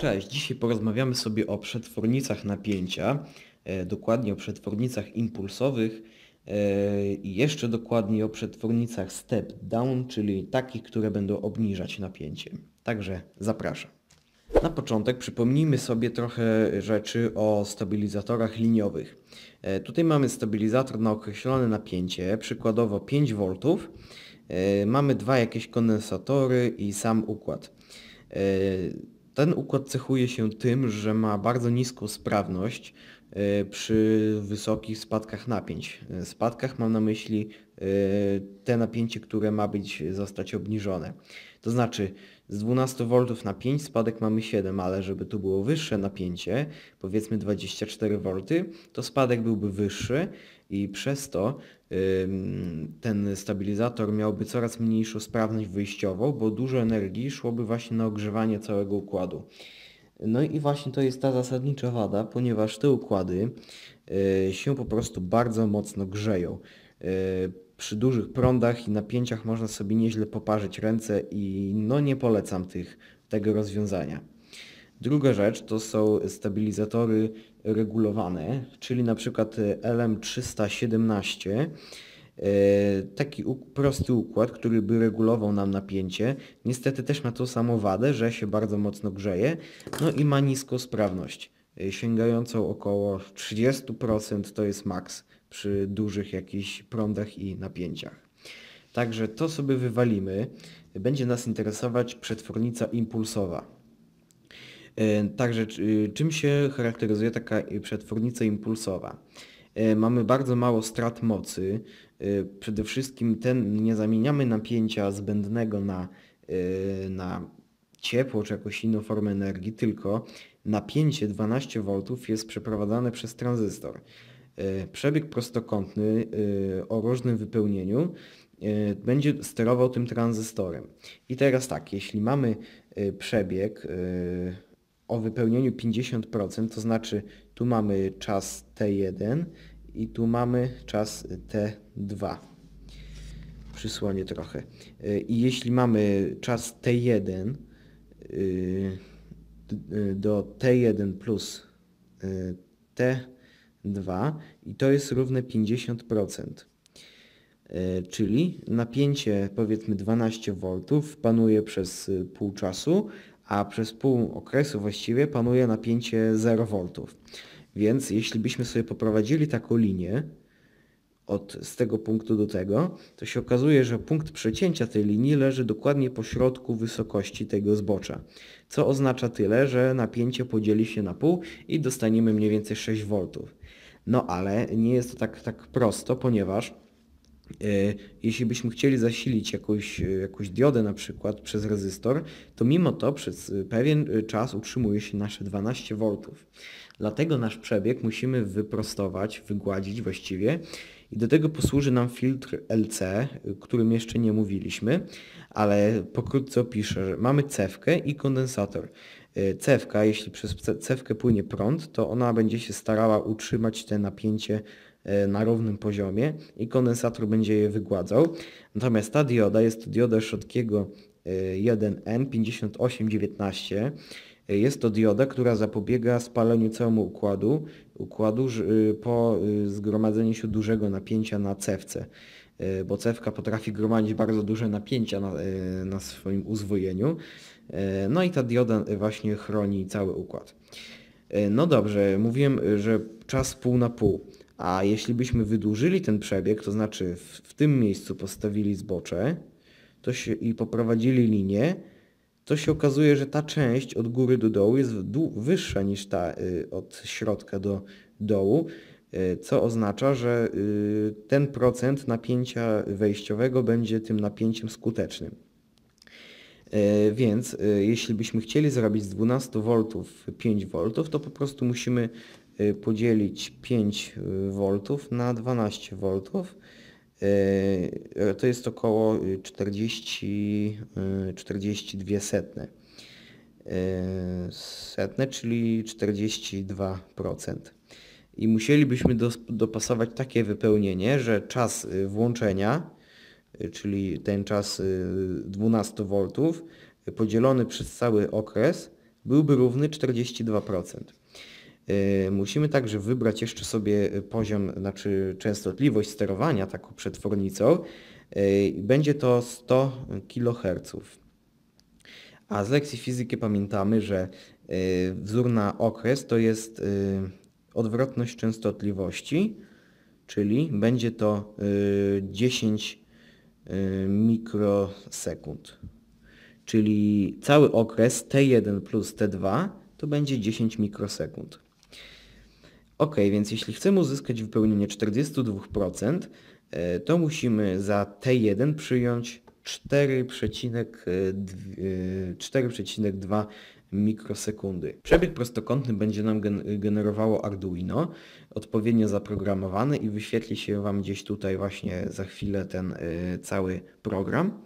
Cześć, dzisiaj porozmawiamy sobie o przetwornicach napięcia, e, dokładnie o przetwornicach impulsowych e, i jeszcze dokładniej o przetwornicach step down, czyli takich, które będą obniżać napięcie. Także zapraszam. Na początek przypomnijmy sobie trochę rzeczy o stabilizatorach liniowych. E, tutaj mamy stabilizator na określone napięcie, przykładowo 5 V. Mamy dwa jakieś kondensatory i sam układ ten układ cechuje się tym, że ma bardzo niską sprawność e, przy wysokich spadkach napięć. E, spadkach mam na myśli e, te napięcie, które ma być zostać obniżone. To znaczy z 12 V na 5 spadek mamy 7, ale żeby tu było wyższe napięcie, powiedzmy 24 V, to spadek byłby wyższy i przez to ten stabilizator miałby coraz mniejszą sprawność wyjściową, bo dużo energii szłoby właśnie na ogrzewanie całego układu. No i właśnie to jest ta zasadnicza wada, ponieważ te układy y, się po prostu bardzo mocno grzeją. Y, przy dużych prądach i napięciach można sobie nieźle poparzyć ręce i no nie polecam tych, tego rozwiązania. Druga rzecz to są stabilizatory regulowane, czyli na przykład LM317. E, taki prosty układ, który by regulował nam napięcie, niestety też ma tą samą wadę, że się bardzo mocno grzeje, no i ma niską sprawność, e, sięgającą około 30%, to jest maks przy dużych jakichś prądach i napięciach. Także to sobie wywalimy. Będzie nas interesować przetwornica impulsowa. E, także e, czym się charakteryzuje taka przetwornica impulsowa? E, mamy bardzo mało strat mocy. Przede wszystkim ten, nie zamieniamy napięcia zbędnego na, na ciepło czy jakąś inną formę energii, tylko napięcie 12 V jest przeprowadzane przez tranzystor. Przebieg prostokątny o różnym wypełnieniu będzie sterował tym tranzystorem. I teraz tak, jeśli mamy przebieg o wypełnieniu 50%, to znaczy tu mamy czas T1 i tu mamy czas T2. Przysłonię trochę. Y, I jeśli mamy czas T1 y, y, do T1 plus T2 i to jest równe 50%. Czyli napięcie powiedzmy 12 V panuje przez pół czasu, a przez pół okresu właściwie panuje napięcie 0 V. Więc jeśli byśmy sobie poprowadzili taką linię od, z tego punktu do tego, to się okazuje, że punkt przecięcia tej linii leży dokładnie po środku wysokości tego zbocza, co oznacza tyle, że napięcie podzieli się na pół i dostaniemy mniej więcej 6 V. No ale nie jest to tak, tak prosto, ponieważ E, jeśli byśmy chcieli zasilić jakąś, e, jakąś diodę na przykład przez rezystor, to mimo to przez e, pewien czas utrzymuje się nasze 12 V. Dlatego nasz przebieg musimy wyprostować, wygładzić właściwie i do tego posłuży nam filtr LC, którym jeszcze nie mówiliśmy, ale pokrótce opiszę, że mamy cewkę i kondensator. Cewka, jeśli przez cewkę płynie prąd, to ona będzie się starała utrzymać te napięcie E, na równym poziomie i kondensator będzie je wygładzał. Natomiast ta dioda jest to dioda Schottkiego 1N5819. E, e, jest to dioda, która zapobiega spaleniu całemu układu, układu po zgromadzeniu się dużego napięcia na cewce, bo cewka potrafi gromadzić bardzo duże napięcia na, na swoim uzwojeniu. No i ta dioda właśnie chroni cały układ. No dobrze, mówiłem, że czas pół na pół. A jeśli byśmy wydłużyli ten przebieg, to znaczy w, w tym miejscu postawili zbocze to się, i poprowadzili linię, to się okazuje, że ta część od góry do dołu jest wyższa niż ta y, od środka do dołu, y, co oznacza, że y, ten procent napięcia wejściowego będzie tym napięciem skutecznym. E, więc y, jeśli byśmy chcieli zrobić z 12 V 5 V, to po prostu musimy Y, podzielić 5V y, na 12V. Y, to jest około 40, 42 setne. Setne, czyli 42%. I musielibyśmy dopasować takie wypełnienie, że czas włączenia, czyli ten czas 12V podzielony przez cały okres byłby równy 42%. Yy, musimy także wybrać jeszcze sobie y, poziom, znaczy częstotliwość sterowania taką przetwornicą. Yy, będzie to 100 kHz. A z lekcji fizyki pamiętamy, że yy, wzór na okres to jest odwrotność częstotliwości, czyli będzie to 10 mikrosekund. Czyli cały okres T1 plus T2 to będzie 10 mikrosekund. Ok, więc jeśli chcemy uzyskać wypełnienie 42%, to musimy za T1 przyjąć 4,2 e, e, mikrosekundy. Przebieg prostokątny będzie nam generowało Arduino, odpowiednio zaprogramowany i wyświetli się Wam gdzieś tutaj właśnie za chwilę ten e, cały program.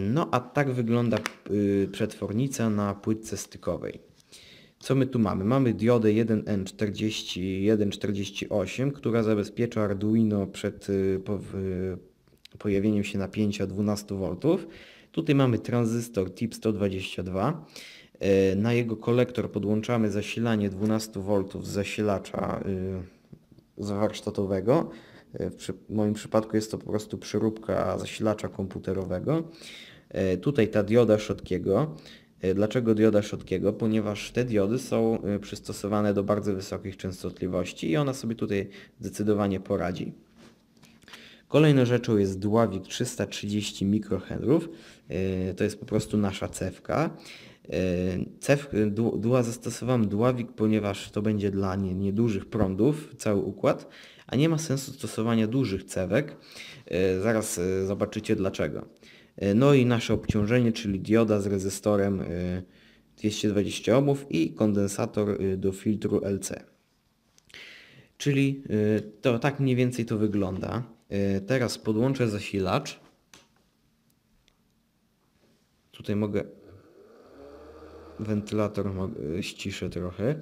No a tak wygląda przetwornica na płytce stykowej. Co my tu mamy? Mamy diodę 1N4148, która zabezpiecza Arduino przed y, po, y, pojawieniem się napięcia 12V. Tutaj mamy tranzystor TIP122. E, na jego kolektor podłączamy zasilanie 12V z zasilacza y, warsztatowego. E, w moim przypadku jest to po prostu przeróbka zasilacza komputerowego. E, tutaj ta dioda Szotkiego E, dlaczego dioda szotkiego? Ponieważ te diody są e, przystosowane do bardzo wysokich częstotliwości i ona sobie tutaj zdecydowanie poradzi. Kolejną rzeczą jest dławik 330 mikrohenrów. E, to jest po prostu nasza cewka. Cew, dła, zastosowałem dławik, ponieważ to będzie dla nie, niedużych prądów cały układ, a nie ma sensu stosowania dużych cewek. Zaraz zobaczycie dlaczego. E, no i nasze obciążenie, czyli dioda z rezystorem 220 e, ohmów i kondensator e, do filtru LC. Czyli to tak mniej więcej to wygląda. Teraz podłączę zasilacz. Tutaj mogę wentylator ściszę trochę.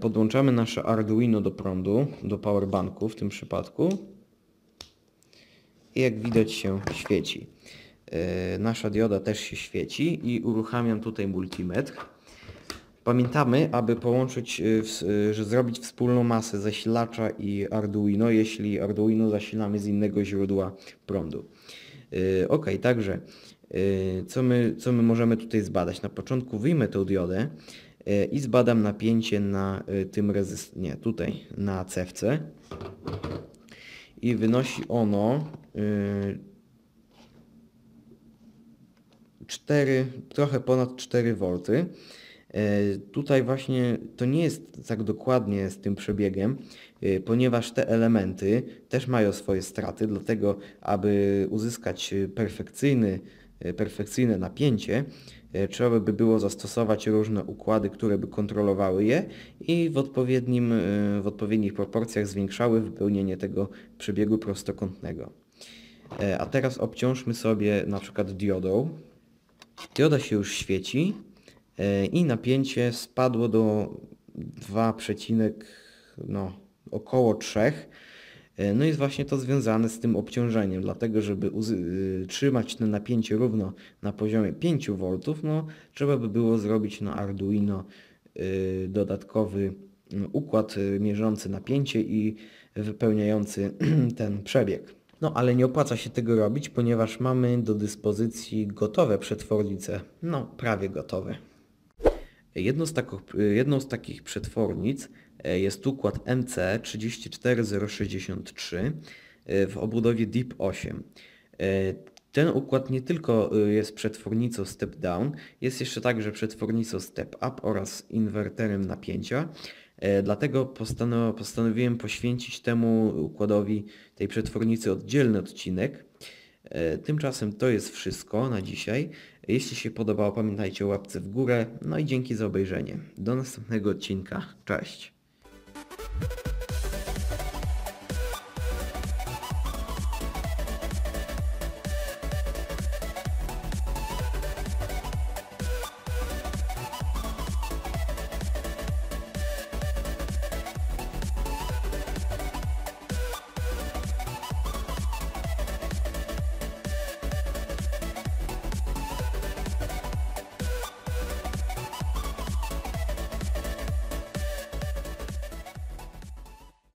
Podłączamy nasze Arduino do prądu, do powerbanku w tym przypadku. I jak widać się świeci. E, nasza dioda też się świeci i uruchamiam tutaj multimetr. Pamiętamy, aby połączyć, e, e, że zrobić wspólną masę zasilacza i Arduino, jeśli Arduino zasilamy z innego źródła prądu. Ok, także co my, co my możemy tutaj zbadać? Na początku wyjmę tą diodę i zbadam napięcie na tym rezyst, nie, tutaj, na cewce. I wynosi ono 4, trochę ponad 4 V. E, tutaj właśnie to nie jest tak dokładnie z tym przebiegiem, e, ponieważ te elementy też mają swoje straty, dlatego aby uzyskać perfekcyjny, e, perfekcyjne napięcie, trzeba by było zastosować różne układy, które by kontrolowały je i w, odpowiednim, w odpowiednich proporcjach zwiększały wypełnienie tego przebiegu prostokątnego. A teraz obciążmy sobie na przykład diodą, Dioda się już świeci e, i napięcie spadło do 2, no około 3. E, no jest właśnie to związane z tym obciążeniem, dlatego żeby e, trzymać to napięcie równo na poziomie 5V, no trzeba by było zrobić na no, Arduino dodatkowy układ mierzący napięcie i wypełniający ten przebieg. No ale nie opłaca się tego robić, ponieważ mamy do dyspozycji gotowe przetwornice, no prawie gotowe. Jedną z, tako, jedną z takich przetwornic e, jest układ MC34063 e, w obudowie DIP8. E, ten układ nie tylko jest przetwornicą step down, jest jeszcze także przetwornicą step up oraz inwerterem napięcia E, dlatego postanowiłem poświęcić temu układowi tej przetwornicy oddzielny odcinek. E, tymczasem to jest wszystko na dzisiaj. Jeśli się podobało, pamiętajcie o łapce w górę. No i dzięki za obejrzenie. Do następnego odcinka. Cześć.